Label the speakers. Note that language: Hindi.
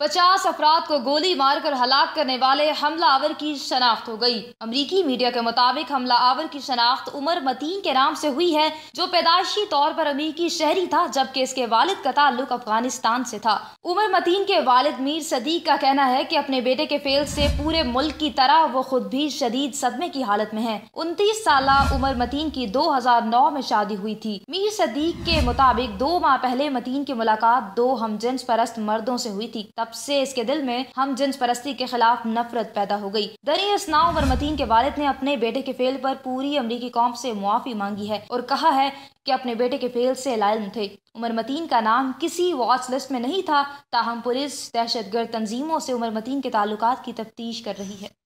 Speaker 1: पचास अफराद को गोली मारकर हलाक करने वाले हमला आवर की शनाख्त हो गई अमरीकी मीडिया के मुताबिक हमला आवर की शनाख्त उमर मतीन के नाम से हुई है जो पैदाइशी तौर पर अमरीकी शहरी था जबकि इसके वालिद का ताल्लुक अफगानिस्तान से था उमर मतीन के वालिद मीर सदीक का कहना है कि अपने बेटे के फेल से पूरे मुल्क की तरह वो खुद भी शदीद सदमे की हालत में है उनतीस साल उमर मतीन की दो हजार नौ में शादी हुई थी मीर सदीक के मुताबिक दो माह पहले मतीन की मुलाकात दो हम परस्त मर्दों से हुई थी तब से इसके दिल में हम जिन्स परस्ती के खिलाफ नफरत पैदा हो गई दनी असनाव और के वालिद ने अपने बेटे के फेल पर पूरी अमरीकी कौम से मुआफ़ी मांगी है और कहा है कि अपने बेटे के फेल से लायम थे उमर मतीन का नाम किसी वॉच लिस्ट में नहीं था ताहम पुलिस दहशत गर्द तंजीमों से उमर मतीन के ताल्लुक की तफ्तीश कर रही है